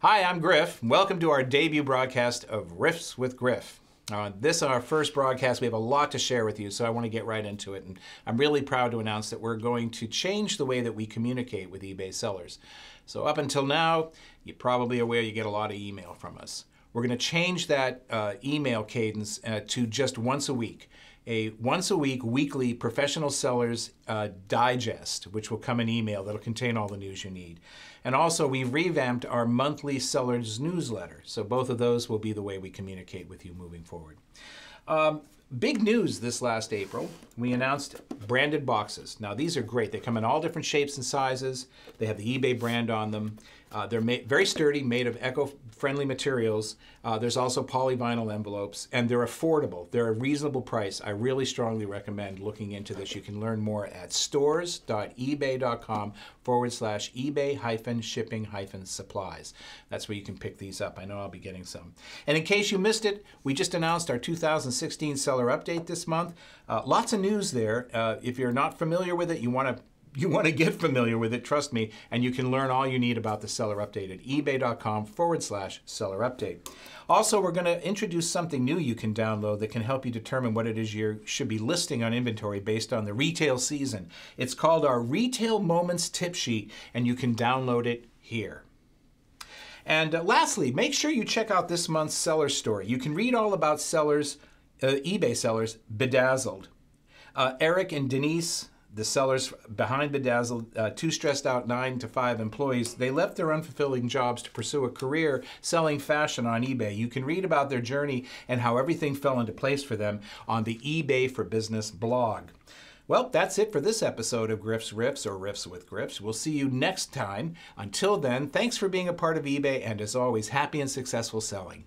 Hi, I'm Griff. Welcome to our debut broadcast of Riffs with Griff. Uh, this our first broadcast. We have a lot to share with you, so I want to get right into it. And I'm really proud to announce that we're going to change the way that we communicate with eBay sellers. So up until now, you're probably aware you get a lot of email from us. We're going to change that uh, email cadence uh, to just once a week. A once a week, weekly professional sellers uh, digest, which will come in email that'll contain all the news you need. And also, we revamped our monthly sellers newsletter. So, both of those will be the way we communicate with you moving forward. Um, big news this last April, we announced branded boxes. Now, these are great. They come in all different shapes and sizes, they have the eBay brand on them. Uh, they're very sturdy, made of eco-friendly materials. Uh, there's also polyvinyl envelopes, and they're affordable. They're a reasonable price. I really strongly recommend looking into this. You can learn more at stores.ebay.com forward slash ebay hyphen shipping hyphen supplies. That's where you can pick these up. I know I'll be getting some. And in case you missed it, we just announced our 2016 seller update this month. Uh, lots of news there. Uh, if you're not familiar with it, you want to you want to get familiar with it, trust me, and you can learn all you need about the seller update at ebay.com forward slash seller update. Also, we're going to introduce something new you can download that can help you determine what it is you should be listing on inventory based on the retail season. It's called our Retail Moments Tip Sheet, and you can download it here. And uh, lastly, make sure you check out this month's seller story. You can read all about sellers, uh, eBay sellers, bedazzled. Uh, Eric and Denise the sellers behind the uh, two stressed out nine to five employees, they left their unfulfilling jobs to pursue a career selling fashion on eBay. You can read about their journey and how everything fell into place for them on the eBay for Business blog. Well, that's it for this episode of Griff's Riffs or Riffs with Griffs. We'll see you next time. Until then, thanks for being a part of eBay and as always, happy and successful selling.